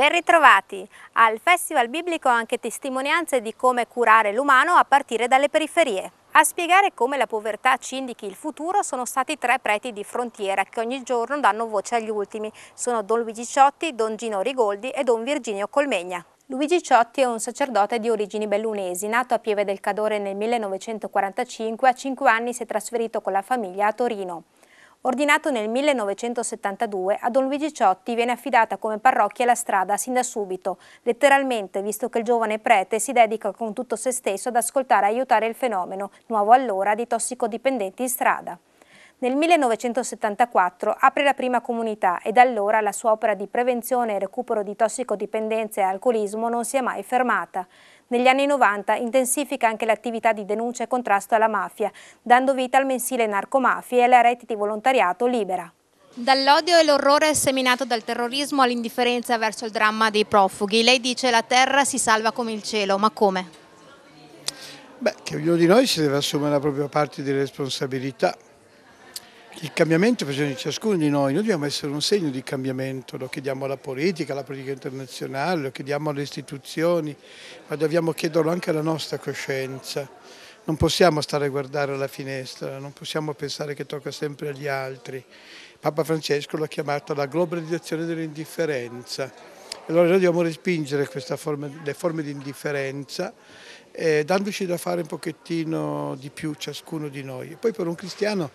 Ben ritrovati! Al Festival Biblico anche testimonianze di come curare l'umano a partire dalle periferie. A spiegare come la povertà ci indichi il futuro sono stati tre preti di frontiera che ogni giorno danno voce agli ultimi. Sono Don Luigi Ciotti, Don Gino Rigoldi e Don Virginio Colmegna. Luigi Ciotti è un sacerdote di origini bellunesi, nato a Pieve del Cadore nel 1945, a 5 anni si è trasferito con la famiglia a Torino. Ordinato nel 1972, a Don Luigi Ciotti viene affidata come parrocchia la strada sin da subito, letteralmente visto che il giovane prete si dedica con tutto se stesso ad ascoltare e aiutare il fenomeno, nuovo allora, di tossicodipendenti in strada. Nel 1974 apre la prima comunità e da allora la sua opera di prevenzione e recupero di tossicodipendenze e alcolismo non si è mai fermata. Negli anni 90 intensifica anche l'attività di denuncia e contrasto alla mafia, dando vita al mensile Narcomafia e alla rete di volontariato Libera. Dall'odio e l'orrore seminato dal terrorismo all'indifferenza verso il dramma dei profughi. Lei dice la terra si salva come il cielo, ma come? Beh, che ognuno di noi si deve assumere la propria parte di responsabilità. Il cambiamento è bisogno di ciascuno di noi, noi dobbiamo essere un segno di cambiamento, lo chiediamo alla politica, alla politica internazionale, lo chiediamo alle istituzioni, ma dobbiamo chiederlo anche alla nostra coscienza. Non possiamo stare a guardare alla finestra, non possiamo pensare che tocca sempre agli altri. Papa Francesco l'ha chiamata la globalizzazione dell'indifferenza. Allora noi dobbiamo respingere forma, le forme di indifferenza eh, dandoci da fare un pochettino di più ciascuno di noi. E poi per un cristiano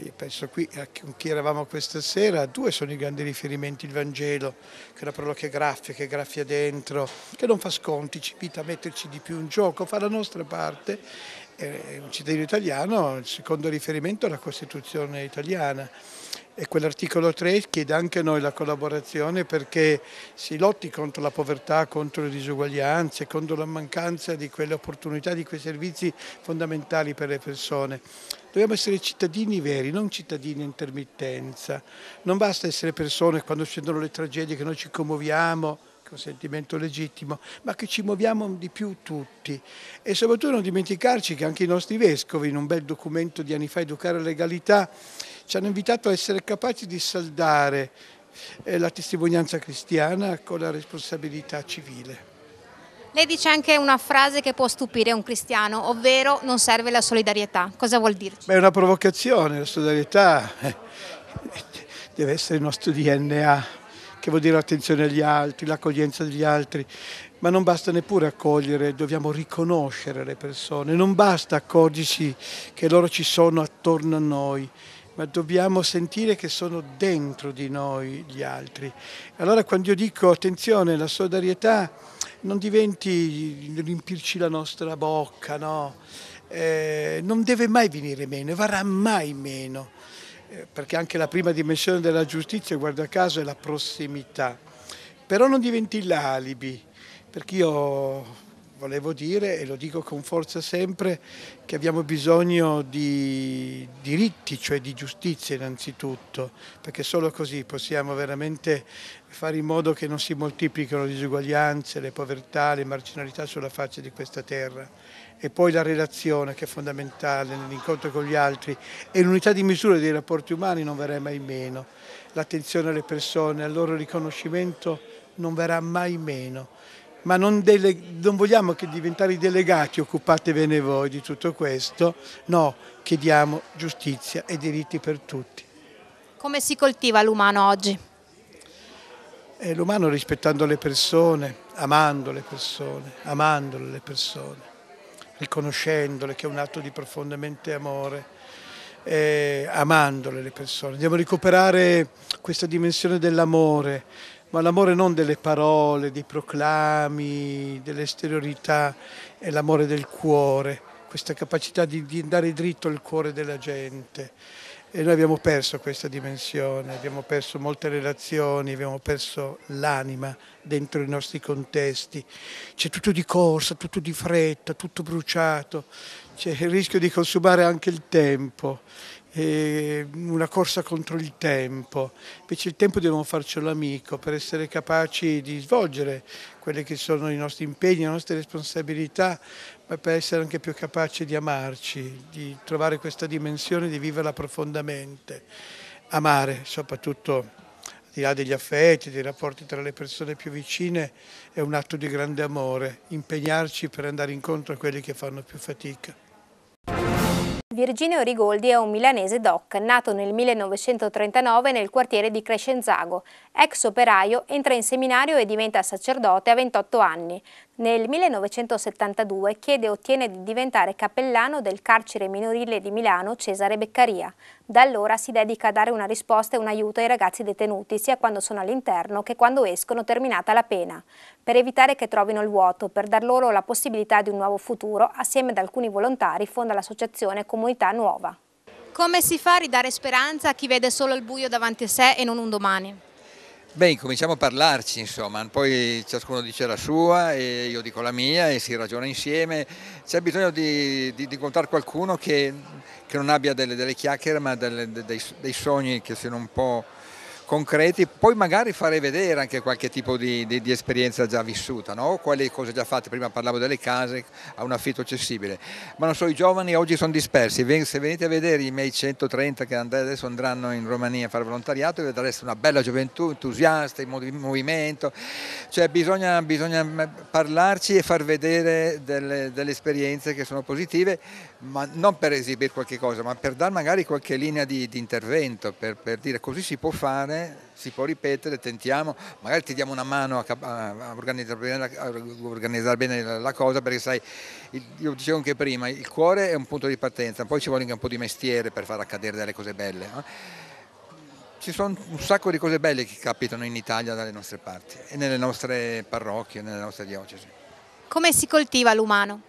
io penso qui a chi eravamo questa sera, due sono i grandi riferimenti, il Vangelo, che è la parola che graffia, che graffia dentro, che non fa sconti, ci invita a metterci di più in gioco, fa la nostra parte. Eh, un cittadino italiano, il secondo riferimento è la Costituzione italiana e quell'articolo 3 chiede anche a noi la collaborazione perché si lotti contro la povertà, contro le disuguaglianze, contro la mancanza di quelle opportunità, di quei servizi fondamentali per le persone. Dobbiamo essere cittadini veri, non cittadini a intermittenza. Non basta essere persone quando scendono le tragedie che noi ci commuoviamo, che è un sentimento legittimo, ma che ci muoviamo di più tutti. E soprattutto non dimenticarci che anche i nostri vescovi, in un bel documento di anni fa, Educare la legalità, ci hanno invitato a essere capaci di saldare eh, la testimonianza cristiana con la responsabilità civile. Lei dice anche una frase che può stupire un cristiano, ovvero non serve la solidarietà. Cosa vuol dire? Beh, è una provocazione, la solidarietà eh, deve essere il nostro DNA che vuol dire l'attenzione agli altri, l'accoglienza degli altri, ma non basta neppure accogliere, dobbiamo riconoscere le persone, non basta accorgerci che loro ci sono attorno a noi, ma dobbiamo sentire che sono dentro di noi gli altri. Allora quando io dico attenzione, la solidarietà non diventi riempirci la nostra bocca, no? Eh, non deve mai venire meno, varrà mai meno, eh, perché anche la prima dimensione della giustizia, guarda caso, è la prossimità. Però non diventi l'alibi, perché io volevo dire, e lo dico con forza sempre, che abbiamo bisogno di diritti, cioè di giustizia innanzitutto, perché solo così possiamo veramente fare in modo che non si moltiplichino le disuguaglianze, le povertà, le marginalità sulla faccia di questa terra. E poi la relazione che è fondamentale nell'incontro con gli altri e l'unità di misura dei rapporti umani non verrà mai meno. L'attenzione alle persone, al loro riconoscimento non verrà mai meno ma non, delle, non vogliamo che diventare i delegati, occupatevene voi di tutto questo, no, chiediamo giustizia e diritti per tutti. Come si coltiva l'umano oggi? Eh, l'umano rispettando le persone, amando le persone, amandole le persone, riconoscendole che è un atto di profondamente amore, eh, amandole le persone. Dobbiamo recuperare questa dimensione dell'amore, ma l'amore non delle parole, dei proclami, dell'esteriorità, è l'amore del cuore, questa capacità di, di andare dritto al cuore della gente. E noi abbiamo perso questa dimensione, abbiamo perso molte relazioni, abbiamo perso l'anima dentro i nostri contesti. C'è tutto di corsa, tutto di fretta, tutto bruciato, c'è il rischio di consumare anche il tempo. Ehm, una corsa contro il tempo, invece il tempo dobbiamo farcelo amico per essere capaci di svolgere quelli che sono i nostri impegni, le nostre responsabilità, ma per essere anche più capaci di amarci, di trovare questa dimensione, di viverla profondamente, amare soprattutto al di là degli affetti, dei rapporti tra le persone più vicine, è un atto di grande amore, impegnarci per andare incontro a quelli che fanno più fatica. Virginio Rigoldi è un milanese doc, nato nel 1939 nel quartiere di Crescenzago. Ex operaio, entra in seminario e diventa sacerdote a 28 anni. Nel 1972 chiede e ottiene di diventare cappellano del carcere minorile di Milano Cesare Beccaria. Da allora si dedica a dare una risposta e un aiuto ai ragazzi detenuti sia quando sono all'interno che quando escono terminata la pena, per evitare che trovino il vuoto, per dar loro la possibilità di un nuovo futuro, assieme ad alcuni volontari fonda l'associazione Comunità Nuova. Come si fa a ridare speranza a chi vede solo il buio davanti a sé e non un domani? Beh, incominciamo a parlarci, insomma, poi ciascuno dice la sua e io dico la mia e si ragiona insieme. C'è bisogno di, di, di incontrare qualcuno che, che non abbia delle, delle chiacchiere ma delle, dei, dei, sogni che siano un po' concreti, poi magari fare vedere anche qualche tipo di, di, di esperienza già vissuta, no? quali cose già fatte, prima parlavo delle case a un affitto accessibile, ma non so, i giovani oggi sono dispersi, se venite a vedere i miei 130 che adesso andranno in Romania a fare volontariato vedreste una bella gioventù, entusiasta, in movimento, cioè bisogna, bisogna eh, parlarci e far vedere delle, delle esperienze che sono positive, ma non per esibire qualche cosa, ma per dare magari qualche linea di, di intervento, per, per, dire così si può fare, si può ripetere, tentiamo, magari ti diamo una mano a, a, organizzare, bene la, a organizzare, bene la, la, cosa, perché sai, il, io dicevo anche prima, il cuore è un punto di partenza, poi ci vuole anche un po' di mestiere per far accadere delle cose belle. Eh? Ci sono un sacco di cose belle che capitano in Italia dalle nostre parti e nelle nostre parrocchie, nelle nostre diocesi. Come si coltiva l'umano?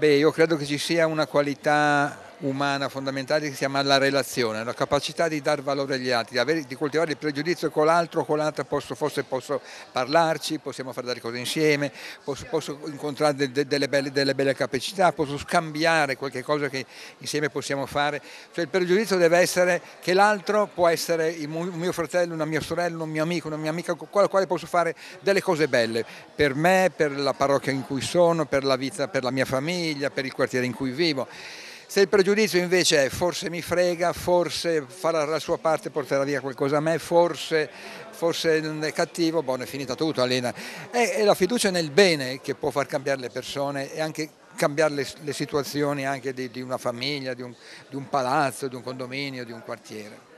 Beh, io credo che ci sia una qualità umana fondamentale che si chiama la relazione, la capacità di dar valore agli altri, di, avere, di coltivare il pregiudizio con l'altro, con l'altra posso, forse posso parlarci, possiamo fare delle cose insieme, posso, posso incontrare de, de, delle, belle, delle, belle, capacità, posso scambiare qualche cosa che insieme possiamo fare. Cioè il pregiudizio deve essere che l'altro può essere un mio fratello, una mia sorella, un mio amico, una mia amica con la quale posso fare delle cose belle per me, per la parrocchia in cui sono, per la vita, per la mia famiglia, per il quartiere in cui vivo. Se il pregiudizio invece è forse mi frega, forse farà la sua parte, porterà via qualcosa a me, forse, forse non è cattivo, boh, è finita tutto Alena. È, è la fiducia nel bene che può far cambiare le persone e anche cambiare le, le situazioni anche di, di, una famiglia, di un, di un palazzo, di un condominio, di un quartiere.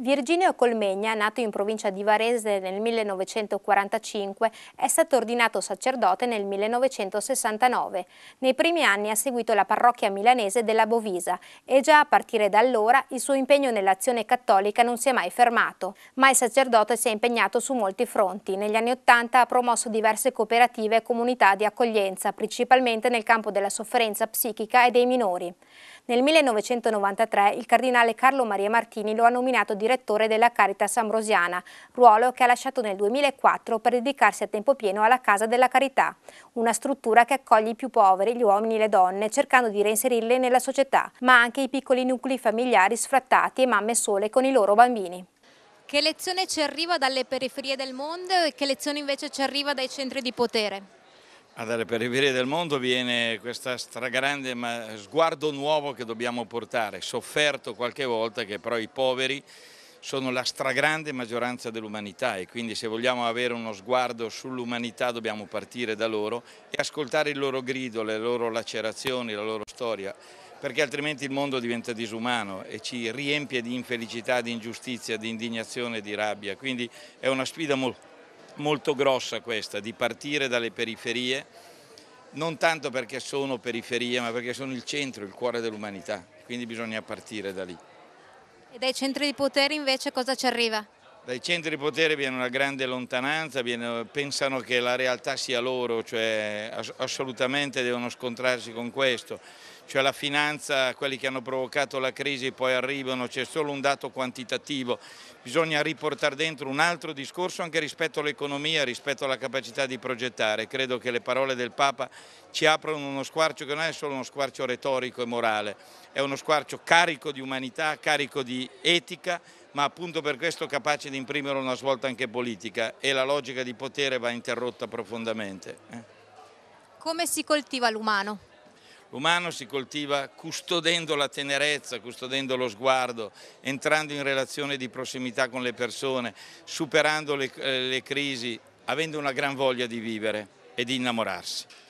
Virginio Colmegna, nato in provincia di Varese nel 1945, è stato ordinato sacerdote nel 1969. Nei primi anni ha seguito la parrocchia milanese della Bovisa e già a partire da allora il suo impegno nell'azione cattolica non si è mai fermato. Ma il sacerdote si è impegnato su molti fronti. Negli anni Ottanta ha promosso diverse cooperative e comunità di accoglienza, principalmente nel campo della sofferenza psichica e dei minori. Nel 1993 il cardinale Carlo Maria Martini lo ha nominato direttore direttore della Caritas Ambrosiana, ruolo che ha lasciato nel 2004 per dedicarsi a tempo pieno alla Casa della Carità, una struttura che accoglie i più poveri, gli uomini e le donne, cercando di reinserirle nella società, ma anche i piccoli nuclei familiari sfrattati e mamme sole con i loro bambini. Che lezione ci arriva dalle periferie del mondo e che lezione invece ci arriva dai centri di potere? Ah, dalle periferie del mondo viene questo stragrande sguardo nuovo che dobbiamo portare, sofferto qualche volta che però i poveri sono la stragrande maggioranza dell'umanità e quindi se vogliamo avere uno sguardo sull'umanità dobbiamo partire da loro e ascoltare il loro grido, le loro lacerazioni, la loro storia perché altrimenti il mondo diventa disumano e ci riempie di infelicità, di ingiustizia, di indignazione, di rabbia. Quindi è una sfida molto, molto grossa questa, di partire dalle periferie, non tanto perché sono periferie, ma perché sono il centro, il cuore dell'umanità. Quindi bisogna partire da lì. E dai centri di potere invece cosa ci arriva? Dai centri di potere viene una grande lontananza, viene, pensano che la realtà sia loro, cioè ass assolutamente devono scontrarsi con questo cioè la finanza, quelli che hanno provocato la crisi poi arrivano, c'è solo un dato quantitativo, bisogna riportare dentro un altro discorso anche rispetto all'economia, rispetto alla capacità di progettare, credo che le parole del Papa ci aprono uno squarcio che non è solo uno squarcio retorico e morale, è uno squarcio carico di umanità, carico di etica, ma appunto per questo capace di imprimere una svolta anche politica e la logica di potere va interrotta profondamente. Eh. Come si coltiva l'umano? L'umano si coltiva custodendo la tenerezza, custodendo lo sguardo, entrando in relazione di prossimità con le persone, superando le, eh, le crisi, avendo una gran voglia di vivere e di innamorarsi.